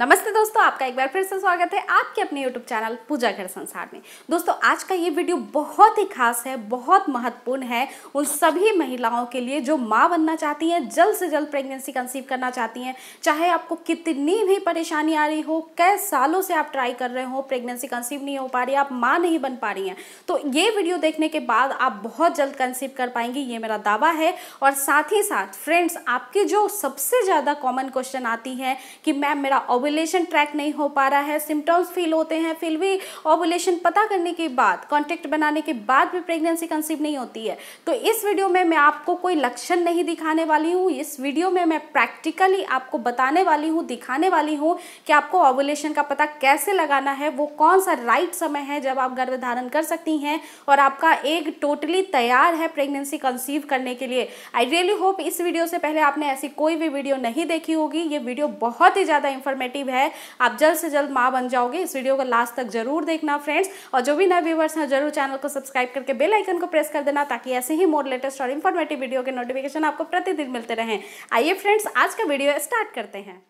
नमस्ते दोस्तों आपका एक बार फिर से स्वागत है आपके अपने YouTube चैनल पूजा घर संसार में दोस्तों आज का ये वीडियो बहुत ही खास है बहुत महत्वपूर्ण है उन सभी महिलाओं के लिए जो माँ बनना चाहती हैं जल्द से जल्द प्रेगनेंसी कंसीव करना चाहती हैं चाहे आपको कितनी भी परेशानी आ रही हो कई सालों से आप ट्राई कर रहे हो प्रेगनेंसी कंसीव नहीं हो पा रही आप माँ नहीं बन पा रही हैं तो ये वीडियो देखने के बाद आप बहुत जल्द कंसीव कर पाएंगी ये मेरा दावा है और साथ ही साथ फ्रेंड्स आपके जो सबसे ज़्यादा कॉमन क्वेश्चन आती है कि मैम मेरा ओबुलेशन ट्रैक नहीं हो पा रहा है सिम्टम्स फील होते हैं फिर भी ओबुलेशन पता करने के बाद कॉन्टेक्ट बनाने के बाद भी प्रेगनेंसी कंसीव नहीं होती है तो इस वीडियो में मैं आपको कोई लक्षण नहीं दिखाने वाली हूँ इस वीडियो में मैं प्रैक्टिकली आपको बताने वाली हूँ दिखाने वाली हूँ कि आपको ओबुलेशन का पता कैसे लगाना है वो कौन सा राइट समय है जब आप गर्भ धारण कर सकती हैं और आपका एक टोटली तैयार है प्रेगनेंसी कंसीव करने के लिए आई रियली होप इस वीडियो से पहले आपने ऐसी कोई भी वीडियो नहीं देखी होगी ये वीडियो बहुत ही ज़्यादा इंफॉर्मेटिव अल्टरनेटिव है आप जल्द से जल्द माँ बन जाओगे इस वीडियो को लास्ट तक जरूर देखना फ्रेंड्स और जो भी नए व्यूवर्स हैं जरूर चैनल को सब्सक्राइब करके बेल आइकन को प्रेस कर देना ताकि ऐसे ही मोर लेटेस्ट और इन्फॉर्मेटिव वीडियो के नोटिफिकेशन आपको प्रतिदिन मिलते रहें आइए फ्रेंड्स आज का वीडियो स्टार्ट करते हैं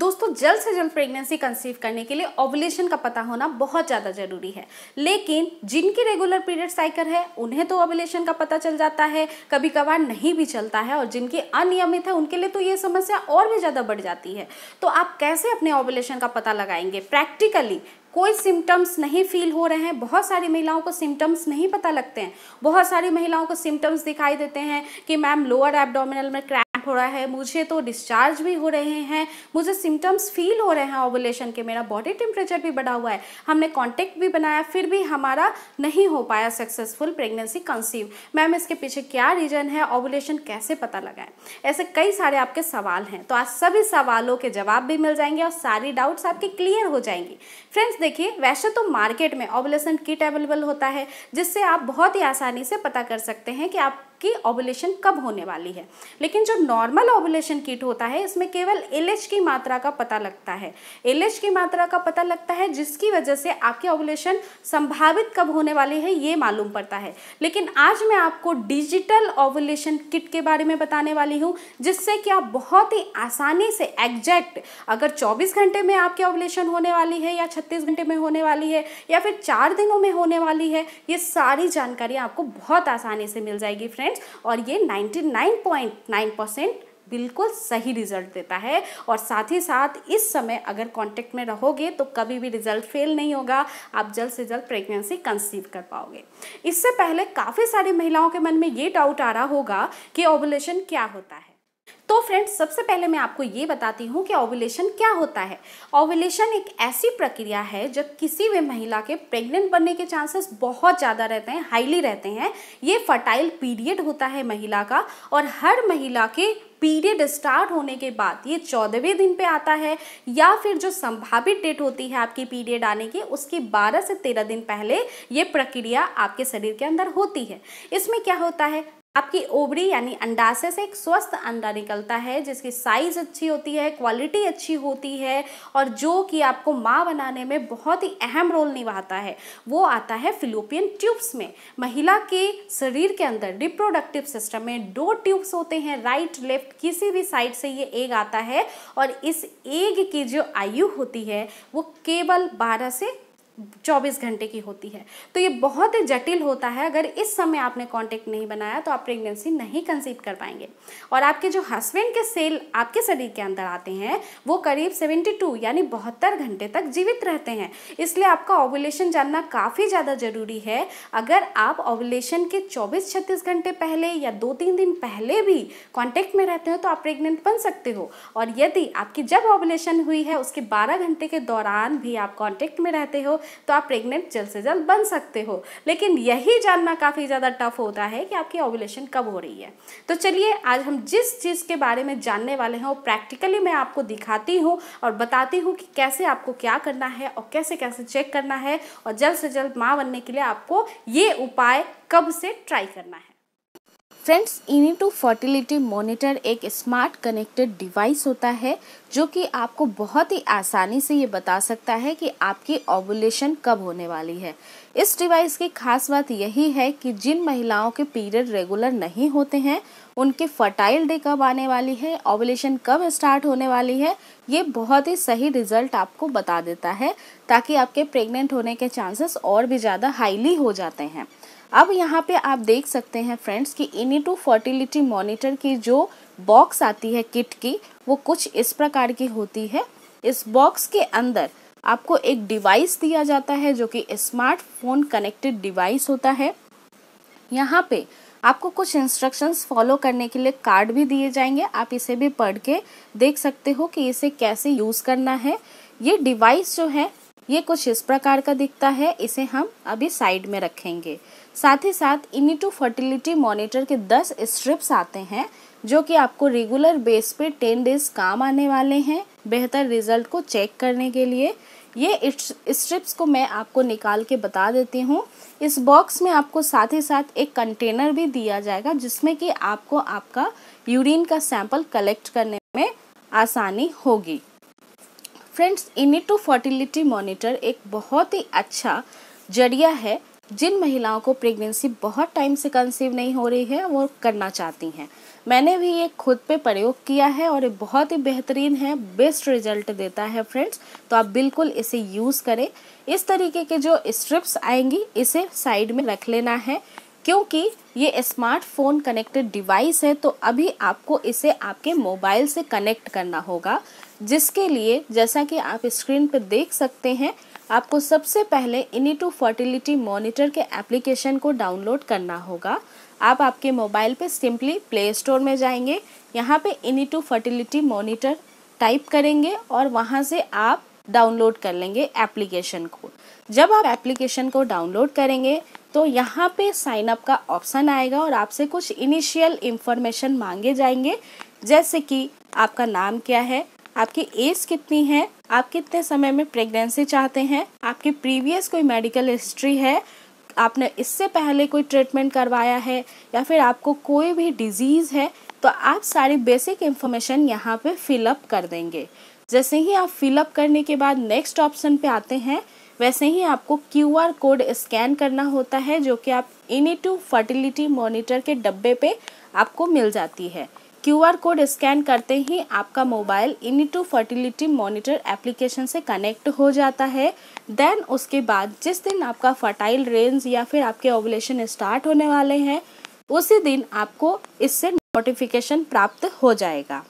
दोस्तों जल्द से जल्द प्रेगनेंसी कंसीव करने के लिए ओवुलेशन का पता होना बहुत ज़्यादा ज़रूरी है लेकिन जिनकी रेगुलर पीरियड साइकिल है उन्हें तो ओवुलेशन का पता चल जाता है कभी कभार नहीं भी चलता है और जिनकी अनियमित है उनके लिए तो ये समस्या और भी ज़्यादा बढ़ जाती है तो आप कैसे अपने ओवुलेशन का पता लगाएंगे प्रैक्टिकली कोई सिम्टम्स नहीं फील हो रहे हैं बहुत सारी महिलाओं को सिम्टम्स नहीं पता लगते हैं बहुत सारी महिलाओं को सिम्टम्स दिखाई देते हैं कि मैम लोअर एब्डोमिनल में क्रैक क्लैम्प हो रहा है मुझे तो डिस्चार्ज भी हो रहे हैं मुझे सिम्टम्स फील हो रहे हैं ओबुलेशन के मेरा बॉडी टेम्परेचर भी बढ़ा हुआ है हमने कॉन्टेक्ट भी बनाया फिर भी हमारा नहीं हो पाया सक्सेसफुल प्रेगनेंसी कंसीव मैम इसके पीछे क्या रीज़न है ओबुलेशन कैसे पता लगाएं ऐसे कई सारे आपके सवाल हैं तो आज सभी सवालों के जवाब भी मिल जाएंगे और सारी डाउट्स आपके क्लियर हो जाएंगी फ्रेंड्स देखिए वैसे तो मार्केट में ओबुलेशन किट अवेलेबल होता है जिससे आप बहुत ही आसानी से पता कर सकते हैं कि आप कि ओबुलेशन कब होने वाली है लेकिन जो नॉर्मल ओबुलेशन किट होता है इसमें केवल एल की मात्रा का पता लगता है एल की मात्रा का पता लगता है जिसकी वजह से आपकी ओबुलेशन संभावित कब होने वाली है ये मालूम पड़ता है लेकिन आज मैं आपको डिजिटल ओबुलेशन किट के बारे में बताने वाली हूँ जिससे कि आप बहुत ही आसानी से एग्जैक्ट अगर चौबीस घंटे में आपकी ओवुलेशन होने वाली है या छत्तीस घंटे में होने वाली है या फिर चार दिनों में होने वाली है ये सारी जानकारी आपको बहुत आसानी से मिल जाएगी फ्रेंड फ्रेंड्स और ये 99.9 परसेंट बिल्कुल सही रिजल्ट देता है और साथ ही साथ इस समय अगर कांटेक्ट में रहोगे तो कभी भी रिजल्ट फेल नहीं होगा आप जल्द से जल्द प्रेगनेंसी कंसीव कर पाओगे इससे पहले काफ़ी सारी महिलाओं के मन में ये डाउट आ रहा होगा कि ओबुलेशन क्या होता है तो फ्रेंड्स सबसे पहले मैं आपको ये बताती हूँ कि ओवुलेशन क्या होता है ओवुलेशन एक ऐसी प्रक्रिया है जब किसी भी महिला के प्रेग्नेंट बनने के चांसेस बहुत ज़्यादा रहते हैं हाईली रहते हैं ये फर्टाइल पीरियड होता है महिला का और हर महिला के पीरियड स्टार्ट होने के बाद ये चौदहवें दिन पे आता है या फिर जो संभावित डेट होती है आपकी पीरियड आने की उसके 12 से 13 दिन पहले ये प्रक्रिया आपके शरीर के अंदर होती है इसमें क्या होता है आपकी ओवरी यानी अंडाशय से एक स्वस्थ अंडा निकलता है जिसकी साइज़ अच्छी होती है क्वालिटी अच्छी होती है और जो कि आपको माँ बनाने में बहुत ही अहम रोल निभाता है वो आता है फिलोपियन ट्यूब्स में महिला के शरीर के अंदर रिप्रोडक्टिव सिस्टम में दो ट्यूब्स होते हैं राइट लेफ्ट किसी भी साइड से ये एग आता है और इस एग की जो आयु होती है वो केवल बारह से चौबीस घंटे की होती है तो ये बहुत ही जटिल होता है अगर इस समय आपने कांटेक्ट नहीं बनाया तो आप प्रेगनेंसी नहीं कंसीव कर पाएंगे और आपके जो हस्बैंड के सेल आपके शरीर के अंदर आते हैं वो करीब 72 यानी बहत्तर घंटे तक जीवित रहते हैं इसलिए आपका ओवुलेशन जानना काफ़ी ज़्यादा ज़रूरी है अगर आप ओवुलेशन के चौबीस छत्तीस घंटे पहले या दो तीन दिन पहले भी कॉन्टेक्ट में रहते हो तो आप प्रेगनेंट बन सकते हो और यदि आपकी जब ओवुलेशन हुई है उसके बारह घंटे के दौरान भी आप कॉन्टेक्ट में रहते हो तो आप प्रेग्नेंट जल्द से जल्द बन सकते हो लेकिन यही जानना काफ़ी ज़्यादा टफ होता है कि आपकी ओवुलेशन कब हो रही है तो चलिए आज हम जिस चीज़ के बारे में जानने वाले हैं वो प्रैक्टिकली मैं आपको दिखाती हूँ और बताती हूँ कि कैसे आपको क्या करना है और कैसे कैसे चेक करना है और जल्द से जल्द माँ बनने के लिए आपको ये उपाय कब से ट्राई करना है friends Inito fertility monitor एक स्मार्ट कनेक्टेड डिवाइस होता है जो कि आपको बहुत ही आसानी से ये बता सकता है कि आपकी ओवुलेशन कब होने वाली है इस डिवाइस की खास बात यही है कि जिन महिलाओं के पीरियड रेगुलर नहीं होते हैं उनकी फर्टाइल डे कब आने वाली है ओवलेशन कब स्टार्ट होने वाली है ये बहुत ही सही रिजल्ट आपको बता देता है ताकि आपके प्रेग्नेंट होने के चांसेस और भी ज़्यादा हाईली हो जाते हैं अब यहाँ पे आप देख सकते हैं फ्रेंड्स कि इनी टू फर्टिलिटी मॉनिटर की जो बॉक्स आती है किट की वो कुछ इस प्रकार की होती है इस बॉक्स के अंदर आपको एक डिवाइस दिया जाता है जो कि स्मार्टफोन कनेक्टेड डिवाइस होता है यहाँ पे आपको कुछ इंस्ट्रक्शंस फॉलो करने के लिए कार्ड भी दिए जाएंगे आप इसे भी पढ़ के देख सकते हो कि इसे कैसे यूज़ करना है ये डिवाइस जो है ये कुछ इस प्रकार का दिखता है इसे हम अभी साइड में रखेंगे साथ ही साथ इनिटू फर्टिलिटी मॉनिटर के दस स्ट्रिप्स आते हैं जो कि आपको रेगुलर बेस पे टेन डेज काम आने वाले हैं बेहतर रिजल्ट को चेक करने के लिए ये स्ट्रिप्स को मैं आपको निकाल के बता देती हूँ इस बॉक्स में आपको साथ ही साथ एक कंटेनर भी दिया जाएगा जिसमें कि आपको आपका यूरिन का सैंपल कलेक्ट करने में आसानी होगी फ्रेंड्स इनिटो फर्टिलिटी मॉनिटर एक बहुत ही अच्छा जरिया है जिन महिलाओं को प्रेगनेंसी बहुत टाइम से कंसीव नहीं हो रही है वो करना चाहती हैं मैंने भी ये खुद पे प्रयोग किया है और ये बहुत ही बेहतरीन है बेस्ट रिजल्ट देता है फ्रेंड्स तो आप बिल्कुल इसे यूज़ करें इस तरीके के जो स्ट्रिप्स आएंगी इसे साइड में रख लेना है क्योंकि ये स्मार्टफोन कनेक्टेड डिवाइस है तो अभी आपको इसे आपके मोबाइल से कनेक्ट करना होगा जिसके लिए जैसा कि आप स्क्रीन पर देख सकते हैं आपको सबसे पहले इनी टू फर्टिलिटी मॉनिटर के एप्लीकेशन को डाउनलोड करना होगा आप आपके मोबाइल पे सिंपली प्ले स्टोर में जाएंगे यहाँ पे इनी टू फर्टिलिटी मॉनिटर टाइप करेंगे और वहाँ से आप डाउनलोड कर लेंगे एप्लीकेशन को जब आप एप्लीकेशन को डाउनलोड करेंगे तो यहाँ पे साइन अप का ऑप्शन आएगा और आपसे कुछ इनिशियल इंफॉर्मेशन मांगे जाएंगे जैसे कि आपका नाम क्या है आपकी एज कितनी है आप कितने समय में प्रेगनेंसी चाहते हैं आपकी प्रीवियस कोई मेडिकल हिस्ट्री है आपने इससे पहले कोई ट्रीटमेंट करवाया है या फिर आपको कोई भी डिजीज़ है तो आप सारी बेसिक इन्फॉर्मेशन यहाँ पे फिलअप कर देंगे जैसे ही आप फिलअप करने के बाद नेक्स्ट ऑप्शन पे आते हैं वैसे ही आपको क्यू आर कोड स्कैन करना होता है जो कि आप इनी टू फर्टिलिटी मोनिटर के डब्बे पे आपको मिल जाती है क्यूआर कोड स्कैन करते ही आपका mobile Inito fertility monitor application से कनेक्ट हो जाता है देन उसके बाद जिस दिन आपका फर्टाइल रेंज या फिर आपके ओवलेशन स्टार्ट होने वाले हैं उसी दिन आपको इससे नोटिफिकेशन प्राप्त हो जाएगा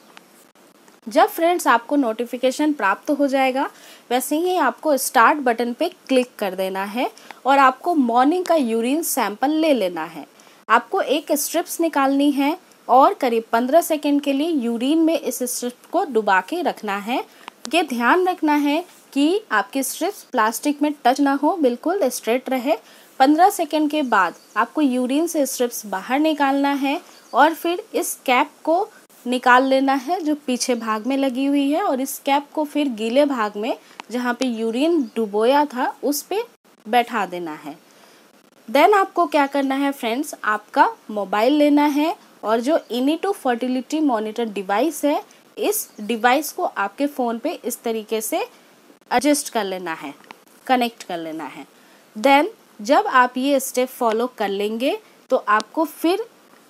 जब फ्रेंड्स आपको नोटिफिकेशन प्राप्त हो जाएगा वैसे ही आपको स्टार्ट बटन पे क्लिक कर देना है और आपको मॉर्निंग का यूरिन सैंपल ले लेना है आपको एक स्ट्रिप्स निकालनी है और करीब 15 सेकेंड के लिए यूरिन में इस स्ट्रिप को डुबा के रखना है ये ध्यान रखना है कि आपके स्ट्रिप्स प्लास्टिक में टच ना हो बिल्कुल स्ट्रेट रहे 15 सेकेंड के बाद आपको यूरिन से स्ट्रिप्स बाहर निकालना है और फिर इस कैप को निकाल लेना है जो पीछे भाग में लगी हुई है और इस कैप को फिर गीले भाग में जहाँ पे यूरिन डुबोया था उस पर बैठा देना है देन आपको क्या करना है फ्रेंड्स आपका मोबाइल लेना है और जो इनिटो फर्टिलिटी मॉनिटर डिवाइस है इस डिवाइस को आपके फ़ोन पे इस तरीके से एडजस्ट कर लेना है कनेक्ट कर लेना है देन जब आप ये स्टेप फॉलो कर लेंगे तो आपको फिर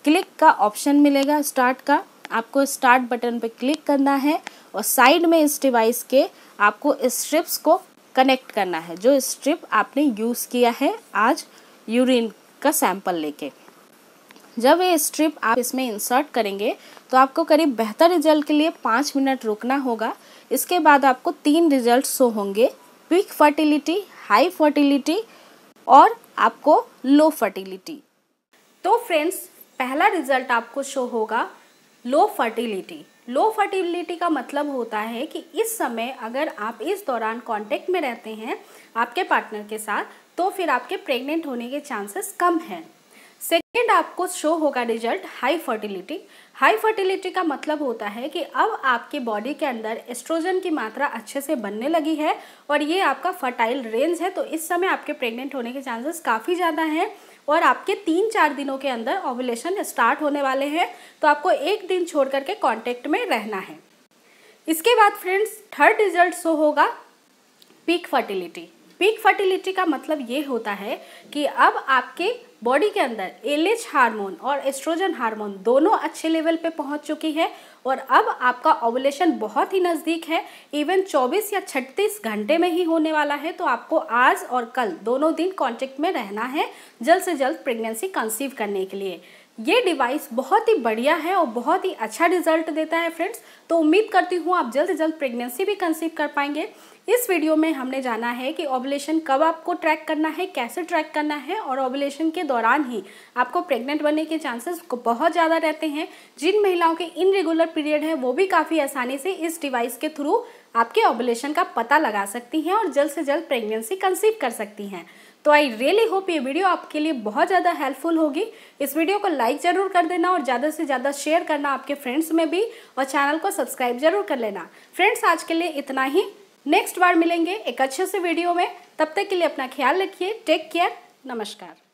क्लिक का ऑप्शन मिलेगा स्टार्ट का आपको स्टार्ट बटन पे क्लिक करना है और साइड में इस डिवाइस के आपको स्ट्रिप्स को कनेक्ट करना है जो स्ट्रिप आपने यूज़ किया है आज यूरिन का सैंपल लेके जब ये स्ट्रिप आप इसमें इंसर्ट करेंगे तो आपको करीब बेहतर रिजल्ट के लिए पाँच मिनट रुकना होगा इसके बाद आपको तीन रिजल्ट शो होंगे क्विक फर्टिलिटी हाई फर्टिलिटी और आपको लो फर्टिलिटी तो फ्रेंड्स पहला रिजल्ट आपको शो होगा लो फर्टिलिटी लो फर्टिलिटी का मतलब होता है कि इस समय अगर आप इस दौरान कांटेक्ट में रहते हैं आपके पार्टनर के साथ तो फिर आपके प्रेग्नेंट होने के चांसेस कम हैं सेकेंड आपको शो होगा result high fertility high fertility का मतलब होता है कि अब आपके बॉडी के अंदर एस्ट्रोजन की मात्रा अच्छे से बनने लगी है और ये आपका फर्टाइल रेंज है तो इस समय आपके प्रेग्नेंट होने के चांसेस काफ़ी ज़्यादा हैं और आपके तीन चार दिनों के अंदर ओवुलेशन स्टार्ट होने वाले हैं तो आपको एक दिन छोड़ करके कॉन्टेक्ट में रहना है इसके बाद फ्रेंड्स थर्ड रिजल्ट शो होगा पीक फर्टिलिटी पीक फर्टिलिटी का मतलब ये होता है कि अब आपके बॉडी के अंदर एलएच हार्मोन और एस्ट्रोजन हार्मोन दोनों अच्छे लेवल पे पहुंच चुकी है और अब आपका ओवुलेशन बहुत ही नज़दीक है इवन 24 या 36 घंटे में ही होने वाला है तो आपको आज और कल दोनों दिन कांटेक्ट में रहना है जल्द से जल्द प्रेगनेंसी कंसीव करने के लिए ये डिवाइस बहुत ही बढ़िया है और बहुत ही अच्छा रिजल्ट देता है फ्रेंड्स तो उम्मीद करती हूँ आप जल्द से जल्द प्रेगनेंसी भी कंसीव कर पाएंगे इस वीडियो में हमने जाना है कि ओबुलेशन कब आपको ट्रैक करना है कैसे ट्रैक करना है और ओबुलेशन के दौरान ही आपको प्रेग्नेंट बनने के चांसेस बहुत ज़्यादा रहते हैं जिन महिलाओं के इनरेगुलर पीरियड है वो भी काफ़ी आसानी से इस डिवाइस के थ्रू आपके ऑबुलेशन का पता लगा सकती हैं और जल्द से जल्द प्रेगनेंसी कंसीव कर सकती हैं तो आई रियली होप ये वीडियो आपके लिए बहुत ज़्यादा हेल्पफुल होगी इस वीडियो को लाइक ज़रूर कर देना और ज़्यादा से ज़्यादा शेयर करना आपके फ्रेंड्स में भी और चैनल को सब्सक्राइब जरूर कर लेना फ्रेंड्स आज के लिए इतना ही नेक्स्ट बार मिलेंगे एक अच्छे से वीडियो में तब तक के लिए अपना ख्याल रखिए टेक केयर नमस्कार